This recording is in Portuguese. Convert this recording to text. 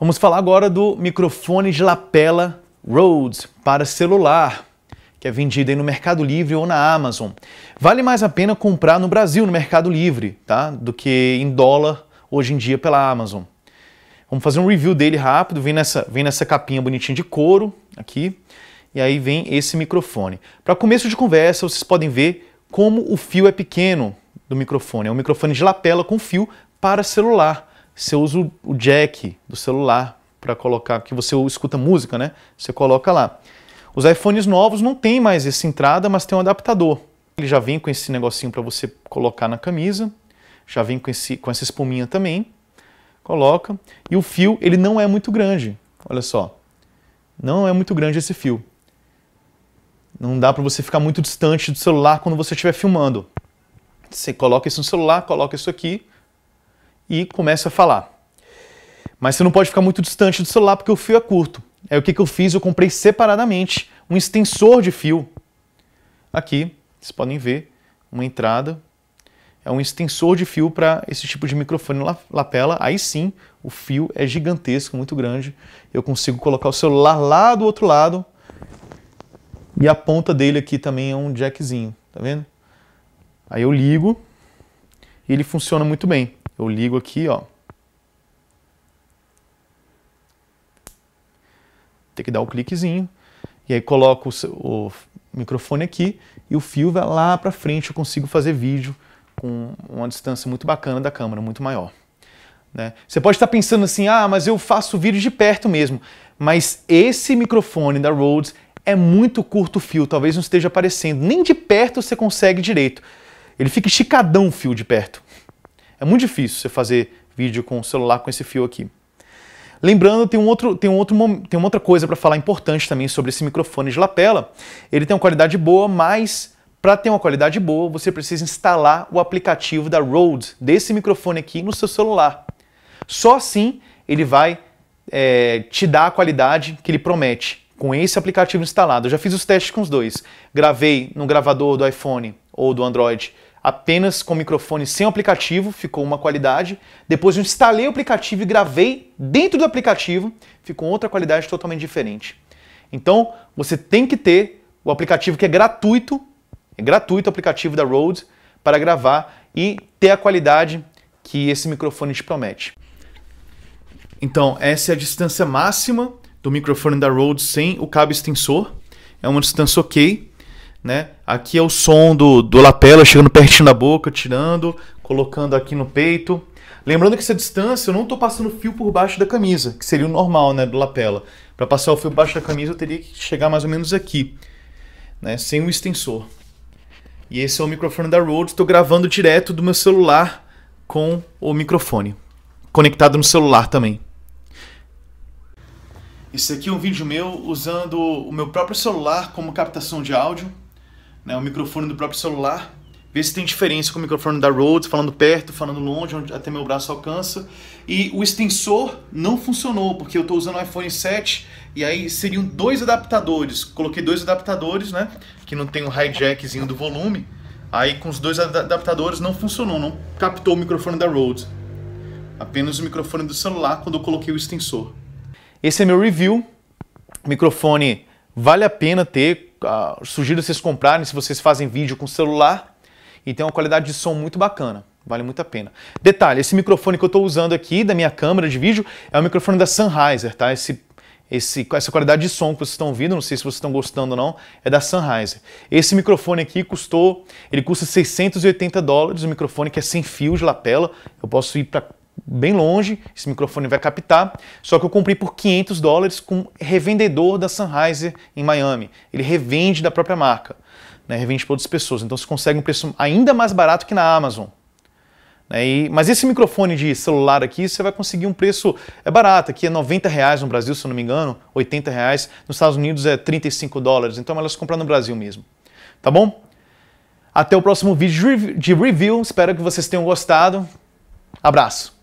Vamos falar agora do microfone de lapela Rhodes para celular, que é vendido no Mercado Livre ou na Amazon. Vale mais a pena comprar no Brasil, no Mercado Livre, tá? Do que em dólar hoje em dia pela Amazon. Vamos fazer um review dele rápido. Vem nessa, vem nessa capinha bonitinha de couro aqui. E aí vem esse microfone. Para começo de conversa, vocês podem ver como o fio é pequeno do microfone. É um microfone de lapela com fio para celular. Você usa o jack do celular para colocar, que você escuta música, né? Você coloca lá. Os iPhones novos não tem mais essa entrada, mas tem um adaptador. Ele já vem com esse negocinho para você colocar na camisa, já vem com, esse, com essa espuminha também. Coloca. E o fio, ele não é muito grande. Olha só. Não é muito grande esse fio. Não dá para você ficar muito distante do celular quando você estiver filmando. Você coloca isso no celular, coloca isso aqui e começo a falar. Mas você não pode ficar muito distante do celular porque o fio é curto. É o que, que eu fiz, eu comprei separadamente um extensor de fio. Aqui, vocês podem ver, uma entrada. É um extensor de fio para esse tipo de microfone lapela. Aí sim, o fio é gigantesco, muito grande. Eu consigo colocar o celular lá do outro lado. E a ponta dele aqui também é um jackzinho, tá vendo? Aí eu ligo e ele funciona muito bem eu ligo aqui, ó. Tem que dar o um cliquezinho. E aí coloco o, o microfone aqui e o fio vai lá para frente, eu consigo fazer vídeo com uma distância muito bacana da câmera, muito maior. Né? Você pode estar pensando assim, ah, mas eu faço vídeo de perto mesmo. Mas esse microfone da Rhodes é muito curto o fio, talvez não esteja aparecendo. Nem de perto você consegue direito. Ele fica esticadão o fio de perto. É muito difícil você fazer vídeo com o celular com esse fio aqui. Lembrando, tem, um outro, tem, um outro, tem uma outra coisa para falar importante também sobre esse microfone de lapela. Ele tem uma qualidade boa, mas para ter uma qualidade boa, você precisa instalar o aplicativo da Rode, desse microfone aqui, no seu celular. Só assim ele vai é, te dar a qualidade que ele promete com esse aplicativo instalado. Eu já fiz os testes com os dois. Gravei no gravador do iPhone ou do Android apenas com microfone sem aplicativo, ficou uma qualidade. Depois eu instalei o aplicativo e gravei dentro do aplicativo, ficou outra qualidade totalmente diferente. Então, você tem que ter o aplicativo que é gratuito, é gratuito o aplicativo da Rode para gravar e ter a qualidade que esse microfone te promete. Então, essa é a distância máxima do microfone da Rode sem o cabo extensor. É uma distância ok né? Aqui é o som do, do lapela chegando pertinho da boca, tirando, colocando aqui no peito. Lembrando que essa distância eu não estou passando fio por baixo da camisa, que seria o normal, né, do lapela. Para passar o fio por baixo da camisa eu teria que chegar mais ou menos aqui, né, sem o extensor. E esse é o microfone da Rode, estou gravando direto do meu celular com o microfone conectado no celular também. Esse aqui é um vídeo meu usando o meu próprio celular como captação de áudio né, o microfone do próprio celular, ver se tem diferença com o microfone da Rode, falando perto, falando longe, onde até meu braço alcança. E o extensor não funcionou, porque eu estou usando o iPhone 7 e aí seriam dois adaptadores. Coloquei dois adaptadores, né? Que não tem o um hijackzinho do volume. Aí com os dois adaptadores não funcionou, não captou o microfone da Rode. Apenas o microfone do celular quando eu coloquei o extensor. Esse é meu review. Microfone Vale a pena ter, uh, sugiro vocês comprarem se vocês fazem vídeo com celular e tem uma qualidade de som muito bacana. Vale muito a pena. Detalhe, esse microfone que eu estou usando aqui da minha câmera de vídeo é o microfone da Sennheiser, tá? Esse, esse, essa qualidade de som que vocês estão ouvindo, não sei se vocês estão gostando ou não, é da Sennheiser. Esse microfone aqui custou, ele custa 680 dólares, um microfone que é sem fio de lapela, eu posso ir para bem longe, esse microfone vai captar, só que eu comprei por 500 dólares com revendedor da Sennheiser em Miami. Ele revende da própria marca, né? revende para outras pessoas, então você consegue um preço ainda mais barato que na Amazon. Né? E, mas esse microfone de celular aqui, você vai conseguir um preço é barato, aqui é 90 reais no Brasil, se eu não me engano, 80 reais, nos Estados Unidos é 35 dólares, então é você comprar no Brasil mesmo. Tá bom? Até o próximo vídeo de review, espero que vocês tenham gostado. Abraço!